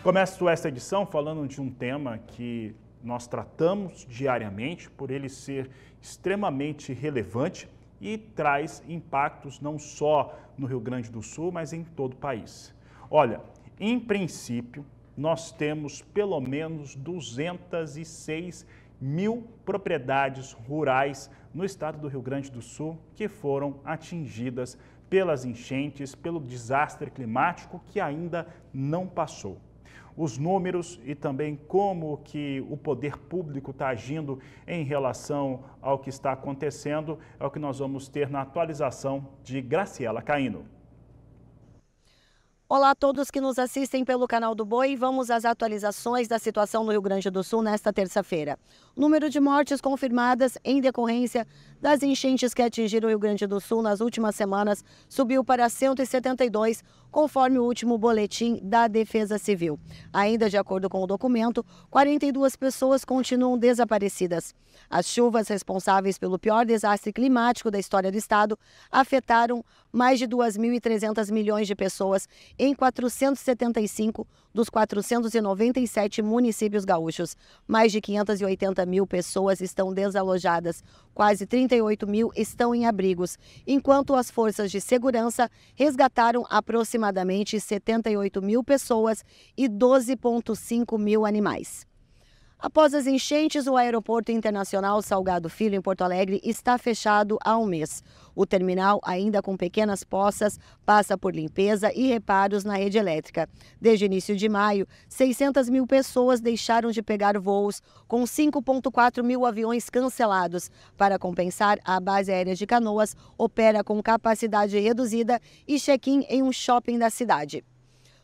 Começo esta edição falando de um tema que nós tratamos diariamente por ele ser extremamente relevante e traz impactos não só no Rio Grande do Sul, mas em todo o país. Olha, em princípio, nós temos pelo menos 206 mil propriedades rurais no estado do Rio Grande do Sul que foram atingidas pelas enchentes, pelo desastre climático que ainda não passou os números e também como que o poder público está agindo em relação ao que está acontecendo, é o que nós vamos ter na atualização de Graciela Caíno. Olá a todos que nos assistem pelo canal do Boi. Vamos às atualizações da situação no Rio Grande do Sul nesta terça-feira. O número de mortes confirmadas em decorrência das enchentes que atingiram o Rio Grande do Sul nas últimas semanas subiu para 172, conforme o último boletim da Defesa Civil. Ainda de acordo com o documento, 42 pessoas continuam desaparecidas. As chuvas responsáveis pelo pior desastre climático da história do estado afetaram mais de 2.300 milhões de pessoas em 475 dos 497 municípios gaúchos. Mais de 580 mil pessoas estão desalojadas, quase 38 mil estão em abrigos, enquanto as forças de segurança resgataram aproximadamente 78 mil pessoas e 12,5 mil animais. Após as enchentes, o Aeroporto Internacional Salgado Filho, em Porto Alegre, está fechado há um mês. O terminal, ainda com pequenas poças, passa por limpeza e reparos na rede elétrica. Desde início de maio, 600 mil pessoas deixaram de pegar voos, com 5,4 mil aviões cancelados. Para compensar, a base aérea de Canoas opera com capacidade reduzida e check-in em um shopping da cidade.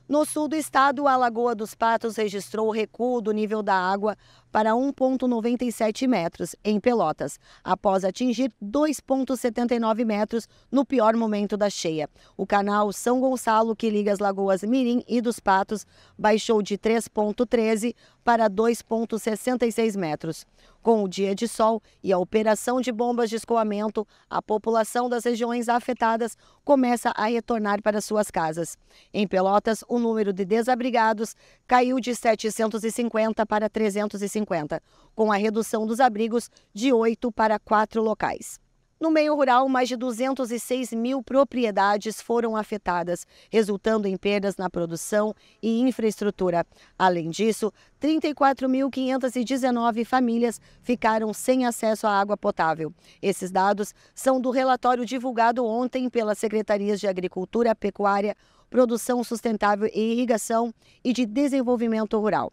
No sul do estado, a Lagoa dos Patos registrou o recuo do nível da água para 1,97 metros em Pelotas, após atingir 2,79 metros no pior momento da cheia. O canal São Gonçalo, que liga as lagoas Mirim e dos Patos, baixou de 3,13 para 2,66 metros. Com o dia de sol e a operação de bombas de escoamento, a população das regiões afetadas começa a retornar para suas casas. Em Pelotas, o número de desabrigados caiu de 750 para 350, com a redução dos abrigos de 8 para 4 locais. No meio rural, mais de 206 mil propriedades foram afetadas, resultando em perdas na produção e infraestrutura. Além disso, 34.519 famílias ficaram sem acesso à água potável. Esses dados são do relatório divulgado ontem pelas Secretarias de Agricultura, Pecuária, Produção Sustentável e Irrigação e de Desenvolvimento Rural.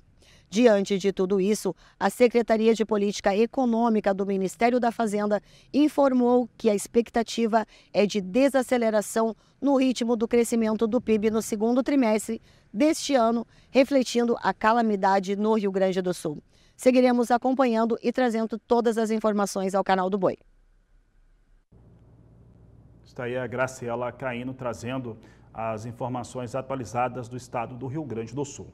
Diante de tudo isso, a Secretaria de Política Econômica do Ministério da Fazenda informou que a expectativa é de desaceleração no ritmo do crescimento do PIB no segundo trimestre deste ano, refletindo a calamidade no Rio Grande do Sul. Seguiremos acompanhando e trazendo todas as informações ao canal do Boi. Está aí a Graciela Caíno trazendo as informações atualizadas do estado do Rio Grande do Sul.